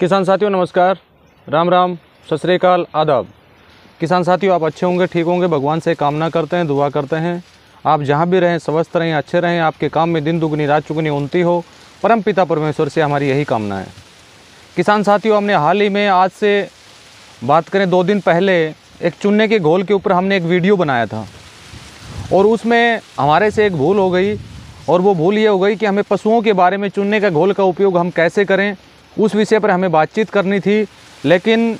किसान साथियों नमस्कार राम राम सत श्रीकाल आदाब किसान साथियों आप अच्छे होंगे ठीक होंगे भगवान से कामना करते हैं दुआ करते हैं आप जहाँ भी रहें स्वस्थ रहें अच्छे रहें आपके काम में दिन दुगनी रात चुगनी उन्नति हो परम पिता परमेश्वर से हमारी यही कामना है किसान साथियों हमने हाल ही में आज से बात करें दो दिन पहले एक चुनने के घोल के ऊपर हमने एक वीडियो बनाया था और उसमें हमारे से एक भूल हो गई और वो भूल ये हो गई कि हमें पशुओं के बारे में चुनने का घोल का उपयोग हम कैसे करें उस विषय पर हमें बातचीत करनी थी लेकिन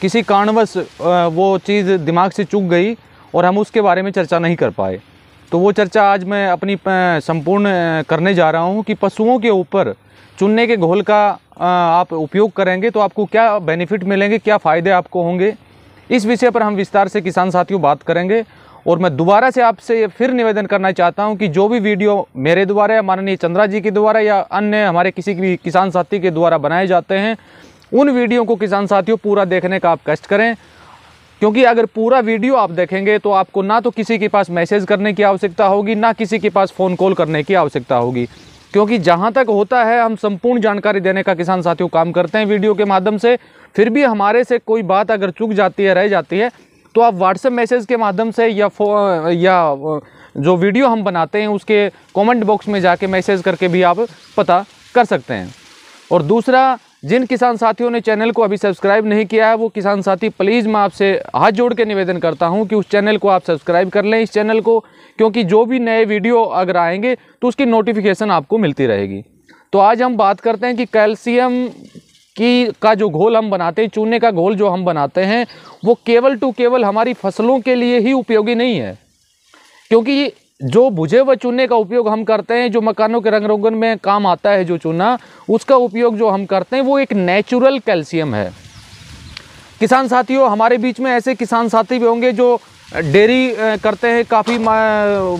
किसी कारणवश वो चीज़ दिमाग से चूक गई और हम उसके बारे में चर्चा नहीं कर पाए तो वो चर्चा आज मैं अपनी संपूर्ण करने जा रहा हूँ कि पशुओं के ऊपर चुनने के घोल का आप उपयोग करेंगे तो आपको क्या बेनिफिट मिलेंगे क्या फ़ायदे आपको होंगे इस विषय पर हम विस्तार से किसान साथियों बात करेंगे और मैं दोबारा से आपसे फिर निवेदन करना चाहता हूं कि जो भी वीडियो मेरे द्वारा या माननीय चंद्रा जी के द्वारा या अन्य हमारे किसी भी किसान साथी के द्वारा बनाए जाते हैं उन वीडियो को किसान साथियों पूरा देखने का आप कष्ट करें क्योंकि अगर पूरा वीडियो आप देखेंगे तो आपको ना तो किसी के पास मैसेज करने की आवश्यकता होगी ना किसी के पास फ़ोन कॉल करने की आवश्यकता होगी क्योंकि जहाँ तक होता है हम संपूर्ण जानकारी देने का किसान साथियों काम करते हैं वीडियो के माध्यम से फिर भी हमारे से कोई बात अगर चुक जाती है रह जाती है तो आप व्हाट्सएप मैसेज के माध्यम से या फो या जो वीडियो हम बनाते हैं उसके कमेंट बॉक्स में जाके मैसेज करके भी आप पता कर सकते हैं और दूसरा जिन किसान साथियों ने चैनल को अभी सब्सक्राइब नहीं किया है वो किसान साथी प्लीज़ मैं आपसे हाथ जोड़ के निवेदन करता हूं कि उस चैनल को आप सब्सक्राइब कर लें इस चैनल को क्योंकि जो भी नए वीडियो अगर आएंगे तो उसकी नोटिफिकेशन आपको मिलती रहेगी तो आज हम बात करते हैं कि कैल्शियम की का जो घोल हम बनाते हैं चूने का घोल जो हम बनाते हैं वो केवल टू केवल हमारी फसलों के लिए ही उपयोगी नहीं है क्योंकि जो भुजे व चूने का उपयोग हम करते हैं जो मकानों के रंग रोगन में काम आता है जो चूना उसका उपयोग जो हम करते हैं वो एक नेचुरल कैल्शियम है किसान साथियों हमारे बीच में ऐसे किसान साथी भी होंगे जो डेयरी करते हैं काफ़ी मा,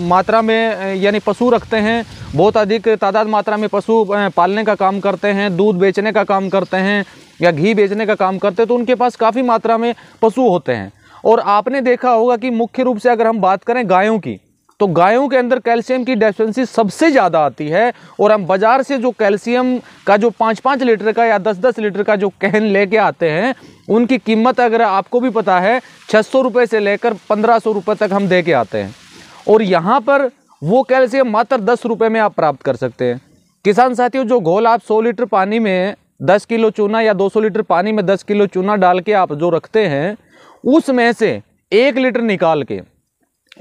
मात्रा में यानी पशु रखते हैं बहुत अधिक तादाद मात्रा में पशु पालने का काम करते हैं दूध बेचने का काम करते हैं या घी बेचने का काम करते हैं तो उनके पास काफ़ी मात्रा में पशु होते हैं और आपने देखा होगा कि मुख्य रूप से अगर हम बात करें गायों की तो गायों के अंदर कैल्शियम की डेफिशेंसी सबसे ज़्यादा आती है और हम बाज़ार से जो कैल्शियम का जो पाँच पाँच लीटर का या दस दस लीटर का जो कहन लेके आते हैं उनकी कीमत अगर आपको भी पता है छः सौ रुपये से लेकर पंद्रह सौ रुपये तक हम दे के आते हैं और यहाँ पर वो कैल्शियम मात्र दस रुपये में आप प्राप्त कर सकते हैं किसान साथियों जो घोल आप सौ लीटर पानी में दस किलो चूना या दो सौ लीटर पानी में दस किलो चूना डाल के आप जो रखते हैं उसमें से एक लीटर निकाल के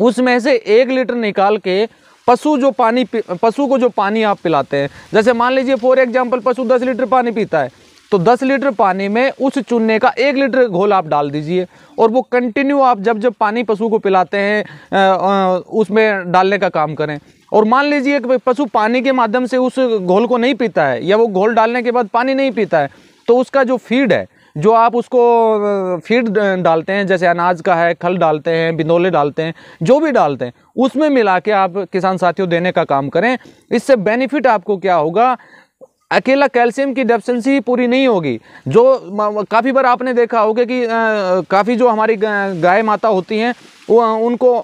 उसमें से एक लीटर निकाल के पशु जो पानी पशु को जो पानी आप पिलाते हैं जैसे मान लीजिए फॉर एग्जाम्पल पशु दस लीटर पानी पीता है तो 10 लीटर पानी में उस चूने का एक लीटर घोल आप डाल दीजिए और वो कंटिन्यू आप जब जब पानी पशु को पिलाते हैं उसमें डालने का काम करें और मान लीजिए कि पशु पानी के माध्यम से उस घोल को नहीं पीता है या वो घोल डालने के बाद पानी नहीं पीता है तो उसका जो फीड है जो आप उसको फीड डालते हैं जैसे अनाज का है खल डालते हैं बिनोले डालते हैं जो भी डालते हैं उसमें मिला के आप किसान साथियों देने का काम करें इससे बेनिफिट आपको क्या होगा अकेला कैल्शियम की डेफिशेंसी पूरी नहीं होगी जो काफ़ी बार आपने देखा होगा कि काफ़ी जो हमारी गाय माता होती हैं वो उनको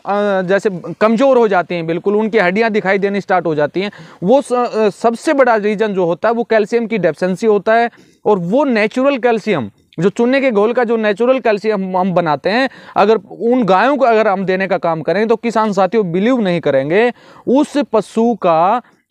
जैसे कमज़ोर हो जाते हैं बिल्कुल उनकी हड्डियाँ दिखाई देनी स्टार्ट हो जाती हैं वो सबसे बड़ा रीज़न जो होता है वो कैल्शियम की डेफिशेंसी होता है और वो नेचुरल कैल्शियम जो चुनने के घोल का जो नेचुरल कैल्शियम हम बनाते हैं अगर उन गायों को अगर हम देने का काम करें तो किसान साथियों बिलीव नहीं करेंगे उस पशु का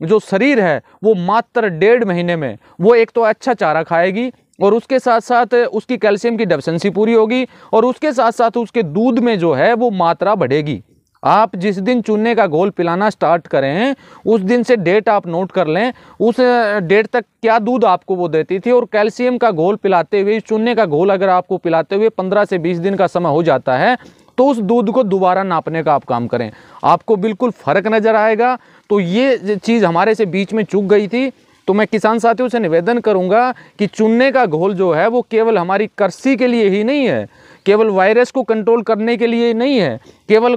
जो शरीर है वो मात्र डेढ़ महीने में वो एक तो अच्छा चारा खाएगी और उसके साथ साथ उसकी कैल्शियम की डेफिशेंसी पूरी होगी और उसके साथ साथ उसके दूध में जो है वो मात्रा बढ़ेगी आप जिस दिन चूने का घोल पिलाना स्टार्ट करें उस दिन से डेट आप नोट कर लें उस डेट तक क्या दूध आपको वो देती थी और कैल्शियम का घोल पिलाते हुए चूने का घोल अगर आपको पिलाते हुए पंद्रह से बीस दिन का समय हो जाता है तो उस दूध को दोबारा नापने का आप काम करें आपको बिल्कुल फ़र्क नज़र आएगा तो ये चीज़ हमारे से बीच में चुक गई थी तो मैं किसान साथियों से निवेदन करूंगा कि चुनने का घोल जो है वो केवल हमारी कृषि के लिए ही नहीं है केवल वायरस को कंट्रोल करने के लिए ही नहीं है केवल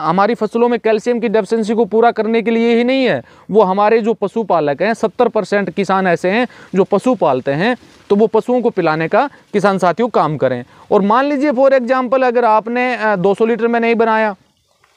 हमारी फसलों में कैल्शियम की डेफिशेंसी को पूरा करने के लिए ही नहीं है वो हमारे जो पशुपालक हैं सत्तर परसेंट किसान ऐसे हैं जो पशु पालते हैं तो वो पशुओं को पिलाने का किसान साथियों काम करें और मान लीजिए फॉर एग्जाम्पल अगर आपने दो लीटर में नहीं बनाया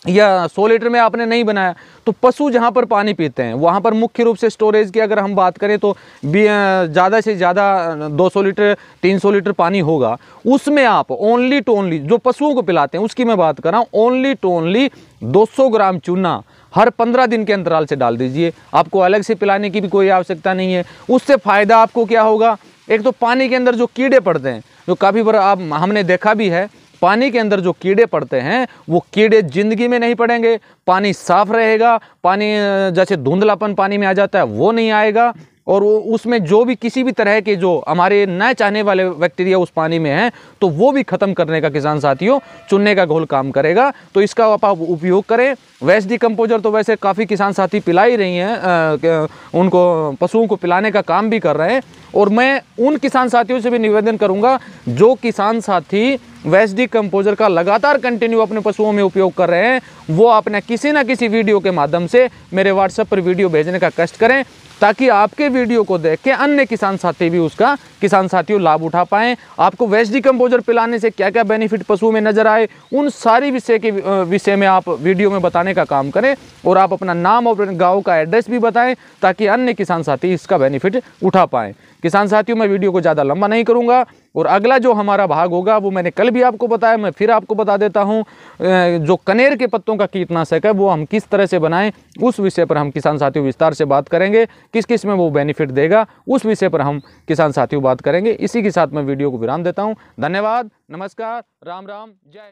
या सौ लीटर में आपने नहीं बनाया तो पशु जहाँ पर पानी पीते हैं वहाँ पर मुख्य रूप से स्टोरेज की अगर हम बात करें तो ज़्यादा से ज़्यादा 200 लीटर 300 लीटर पानी होगा उसमें आप ओनली टू ओनली जो पशुओं को पिलाते हैं उसकी मैं बात कर रहा हूँ ओनली टू ओनली 200 ग्राम चूना हर पंद्रह दिन के अंतराल से डाल दीजिए आपको अलग से पिलाने की भी कोई आवश्यकता नहीं है उससे फ़ायदा आपको क्या होगा एक तो पानी के अंदर जो कीड़े पड़ते हैं जो काफ़ी बार आप हमने देखा भी है पानी के अंदर जो कीड़े पड़ते हैं वो कीड़े ज़िंदगी में नहीं पड़ेंगे पानी साफ़ रहेगा पानी जैसे धुंधलापन पानी में आ जाता है वो नहीं आएगा और वो उसमें जो भी किसी भी तरह के जो हमारे न चाहने वाले बैक्टीरिया उस पानी में हैं तो वो भी ख़त्म करने का किसान साथियों चुनने का घोल काम करेगा तो इसका आप उपयोग करें वैस डिकम्पोजर तो वैसे काफ़ी किसान साथी पिला ही रही हैं उनको पशुओं को पिलाने का काम भी कर रहे हैं और मैं उन किसान साथियों से भी निवेदन करूंगा जो किसान साथी वेस्ट डी कंपोजर का लगातार कंटिन्यू अपने पशुओं में उपयोग कर रहे हैं वो अपने किसी ना किसी वीडियो के माध्यम से मेरे व्हाट्सएप पर वीडियो भेजने का कष्ट करें ताकि आपके वीडियो को देख के अन्य किसान साथी भी उसका किसान साथियों लाभ उठा पाएँ आपको वेस्ट डी कंपोजर पिलाने से क्या क्या बेनिफिट पशुओं में नज़र आए उन सारी विषय के विषय में आप वीडियो में बताने का काम करें और आप अपना नाम और गाँव का एड्रेस भी बताएँ ताकि अन्य किसान साथी इसका बेनिफिट उठा पाएँ किसान साथियों मैं वीडियो को ज़्यादा लंबा नहीं करूँगा और अगला जो हमारा भाग होगा वो मैंने कल भी आपको बताया मैं फिर आपको बता देता हूँ जो कनेर के पत्तों का कीटनाशक है वो हम किस तरह से बनाएं उस विषय पर हम किसान साथियों विस्तार से बात करेंगे किस किस में वो बेनिफिट देगा उस विषय पर हम किसान साथियों बात करेंगे इसी के साथ मैं वीडियो को विराम देता हूँ धन्यवाद नमस्कार राम राम जय